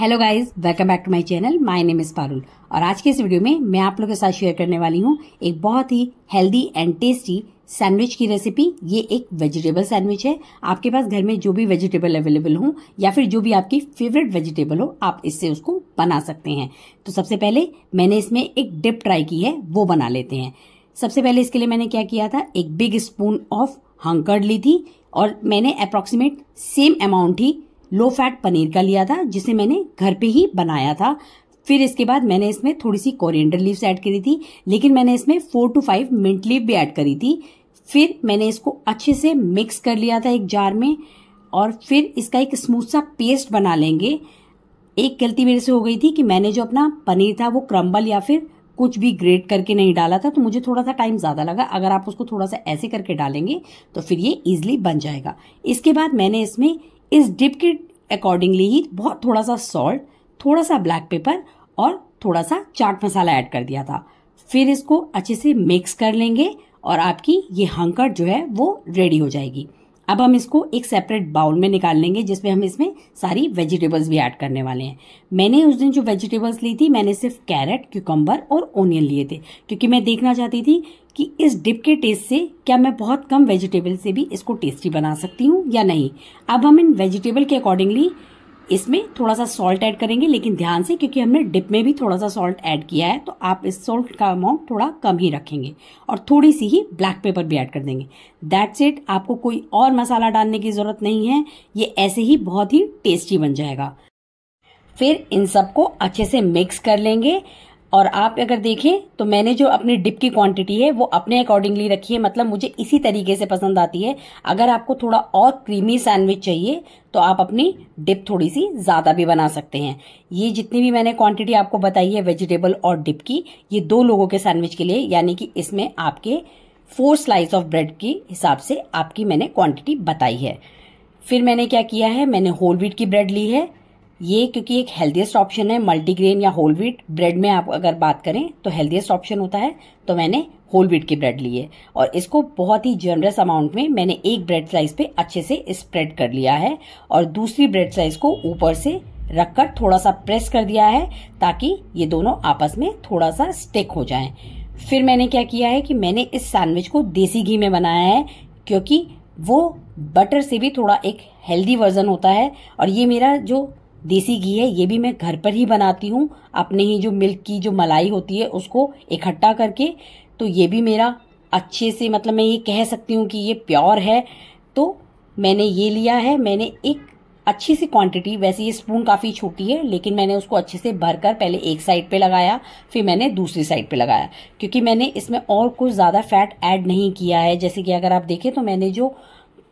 Hello guys welcome back to my channel my name is Parul और आज के इस वीडियो में मैं आप लोगों के साथ शेयर करने वाली हूँ एक बहुत ही हेल्दी एंड टेस्टी सैंडविच की रेसिपी ये एक वेजिटेबल सैंडविच है आपके पास घर में जो भी वेजिटेबल अवेलेबल हो या फिर जो भी आपकी फेवरेट वेजिटेबल हो आप इससे उसको बना सकते हैं तो सबसे पहले मैंने इसमें एक डिप ट्राई की है वो बना लेते हैं सबसे पहले इसके लिए मैंने क्या किया था एक बिग स्पून ऑफ हंकर्ड ली थी और मैंने अप्रोक्सीमेट सेम अमाउंट ही लो फैट पनीर का लिया था जिसे मैंने घर पे ही बनाया था फिर इसके बाद मैंने इसमें थोड़ी सी कोरिएंडर लीव्स ऐड करी थी लेकिन मैंने इसमें four to five mint leave भी ऐड करी थी फिर मैंने इसको अच्छे से मिक्स कर लिया था एक जार में और फिर इसका एक स्मूथ सा पेस्ट बना लेंगे एक गलती मेरे से हो गई थी कि मैंने जो अपना पनीर था वो क्रम्बल या फिर कुछ भी ग्रेट करके नहीं डाला था तो मुझे थोड़ा सा टाइम ज़्यादा लगा अगर आप उसको थोड़ा सा ऐसे करके डालेंगे तो फिर ये ईजिली बन जाएगा इसके बाद मैंने इसमें इस डिप के अकॉर्डिंगली ही बहुत थोड़ा सा सॉल्ट थोड़ा सा ब्लैक पेपर और थोड़ा सा चाट मसाला ऐड कर दिया था फिर इसको अच्छे से मिक्स कर लेंगे और आपकी ये हंकर जो है वो रेडी हो जाएगी अब हम इसको एक सेपरेट बाउल में निकाल लेंगे जिसमें हम इसमें सारी वेजिटेबल्स भी ऐड करने वाले हैं मैंने उस दिन जो वेजिटेबल्स ली थी मैंने सिर्फ कैरेट क्यूकम्बर और ओनियन लिए थे क्योंकि मैं देखना चाहती थी कि इस डिप के टेस्ट से क्या मैं बहुत कम वेजिटेबल से भी इसको टेस्टी बना सकती हूँ या नहीं अब हम इन वेजिटेबल के अकॉर्डिंगली इसमें थोड़ा सा सॉल्ट ऐड करेंगे लेकिन ध्यान से क्योंकि हमने डिप में भी थोड़ा सा सॉल्ट ऐड किया है तो आप इस सॉल्ट का अमाउंट थोड़ा कम ही रखेंगे और थोड़ी सी ही ब्लैक पेपर भी ऐड कर देंगे दैट्स इट आपको कोई और मसाला डालने की ज़रूरत नहीं है ये ऐसे ही बहुत ही टेस्टी बन जाएगा फिर इन सबको अच्छे से मिक्स कर लेंगे और आप अगर देखें तो मैंने जो अपनी डिप की क्वांटिटी है वो अपने अकॉर्डिंगली रखी है मतलब मुझे इसी तरीके से पसंद आती है अगर आपको थोड़ा और क्रीमी सैंडविच चाहिए तो आप अपनी डिप थोड़ी सी ज़्यादा भी बना सकते हैं ये जितनी भी मैंने क्वांटिटी आपको बताई है वेजिटेबल और डिप की ये दो लोगों के सैंडविच के लिए यानी कि इसमें आपके फोर स्लाइस ऑफ ब्रेड के हिसाब से आपकी मैंने क्वांटिटी बताई है फिर मैंने क्या किया है मैंने होल व्हीट की ब्रेड ली है ये क्योंकि एक हेल्दीस्ट ऑप्शन है मल्टीग्रेन या होल व्हीट ब्रेड में आप अगर बात करें तो हेल्दीस्ट ऑप्शन होता है तो मैंने होल व्हीट की ब्रेड ली है और इसको बहुत ही जनरस अमाउंट में मैंने एक ब्रेड स्लाइस पे अच्छे से स्प्रेड कर लिया है और दूसरी ब्रेड स्लाइस को ऊपर से रखकर थोड़ा सा प्रेस कर दिया है ताकि ये दोनों आपस में थोड़ा सा स्टिक हो जाए फिर मैंने क्या किया है कि मैंने इस सैंडविच को देसी घी में बनाया है क्योंकि वो बटर से भी थोड़ा एक हेल्दी वर्जन होता है और ये मेरा जो देसी घी है ये भी मैं घर पर ही बनाती हूँ अपने ही जो मिल्क की जो मलाई होती है उसको इकट्ठा करके तो ये भी मेरा अच्छे से मतलब मैं ये कह सकती हूँ कि ये प्योर है तो मैंने ये लिया है मैंने एक अच्छी सी क्वांटिटी वैसे ये स्पून काफ़ी छोटी है लेकिन मैंने उसको अच्छे से भरकर पहले एक साइड पे लगाया फिर मैंने दूसरी साइड पे लगाया क्योंकि मैंने इसमें और कुछ ज़्यादा फैट ऐड नहीं किया है जैसे कि अगर आप देखें तो मैंने जो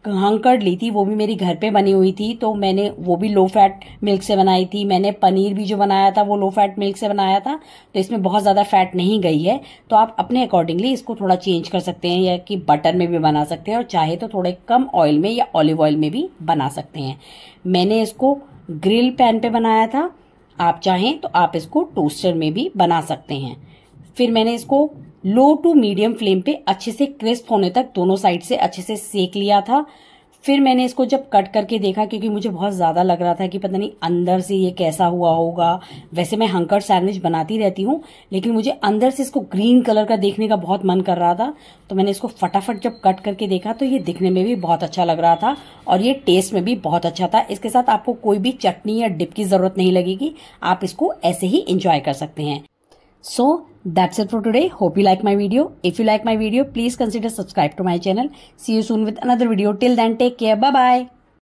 कंकड़ ली थी वो भी मेरी घर पे बनी हुई थी तो मैंने वो भी लो फैट मिल्क से बनाई थी मैंने पनीर भी जो बनाया था वो लो फैट मिल्क से बनाया था तो इसमें बहुत ज़्यादा फैट नहीं गई है तो आप अपने अकॉर्डिंगली इसको थोड़ा चेंज कर सकते हैं या कि बटर में भी बना सकते हैं और चाहे तो थोड़े कम ऑयल में या ऑलिव ऑयल में भी बना सकते हैं मैंने इसको ग्रिल पैन पे बनाया था आप चाहें तो आप इसको टोस्टर में भी बना सकते हैं फिर मैंने इसको लो टू मीडियम फ्लेम पे अच्छे से क्रिस्प होने तक दोनों साइड से अच्छे से सेक लिया था फिर मैंने इसको जब कट करके देखा क्योंकि मुझे बहुत ज़्यादा लग रहा था कि पता नहीं अंदर से ये कैसा हुआ होगा वैसे मैं हंकर सैंडविच बनाती रहती हूँ लेकिन मुझे अंदर से इसको ग्रीन कलर का देखने का बहुत मन कर रहा था तो मैंने इसको फटाफट जब कट करके देखा तो ये दिखने में भी बहुत अच्छा लग रहा था और ये टेस्ट में भी बहुत अच्छा था इसके साथ आपको कोई भी चटनी या डिप की ज़रूरत नहीं लगेगी आप इसको ऐसे ही इंजॉय कर सकते हैं So that's it for today. Hope you like my video. If you like my video, please consider subscribe to my channel. See you soon with another video. Till then, take care. Bye-bye.